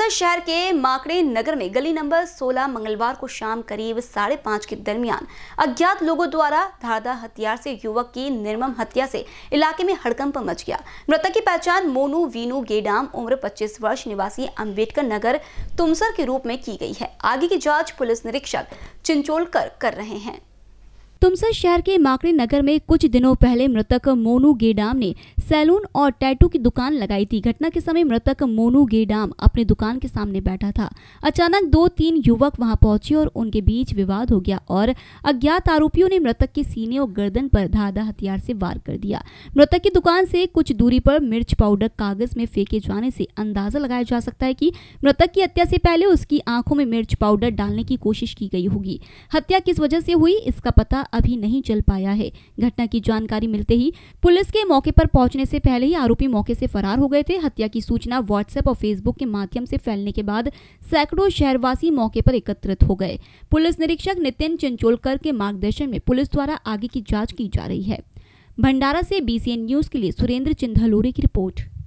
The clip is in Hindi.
दौसा शहर के माकड़े नगर में गली नंबर 16 मंगलवार को शाम करीब साढ़े पांच के दरमियान अज्ञात लोगों द्वारा धारदा हथियार से युवक की निर्मम हत्या से इलाके में हड़कंप मच गया मृतक की पहचान मोनू वीनू गेडाम उम्र 25 वर्ष निवासी अम्बेडकर नगर तुमसर के रूप में की गई है आगे की जाँच पुलिस निरीक्षक चिंचोलकर कर रहे हैं तुमसर शहर के माकड़ी नगर में कुछ दिनों पहले मृतक मोनू गेडाम ने सैलून और टैटू की दुकान लगाई थी घटना के समय मृतक मोनू गेडाम अपनी दुकान के सामने बैठा था अचानक दो तीन युवक वहां पहुंचे और उनके बीच विवाद हो गया और अज्ञात आरोपियों ने मृतक के सीने और गर्दन पर धाधा हथियार से वार कर दिया मृतक की दुकान से कुछ दूरी पर मिर्च पाउडर कागज में फेंके जाने से अंदाजा लगाया जा सकता है की मृतक की हत्या से पहले उसकी आंखों में मिर्च पाउडर डालने की कोशिश की गई होगी हत्या किस वजह से हुई इसका पता अभी नहीं चल पाया है घटना की जानकारी मिलते ही पुलिस के मौके पर पहुंचने से पहले ही आरोपी मौके से फरार हो गए थे हत्या की सूचना व्हाट्सएप और फेसबुक के माध्यम से फैलने के बाद सैकड़ों शहरवासी मौके पर एकत्रित हो गए पुलिस निरीक्षक नितिन चिंचोलकर के मार्गदर्शन में पुलिस द्वारा आगे की जाँच की जा रही है भंडारा से बीसीएन न्यूज के लिए सुरेंद्र चिंधलोरी की रिपोर्ट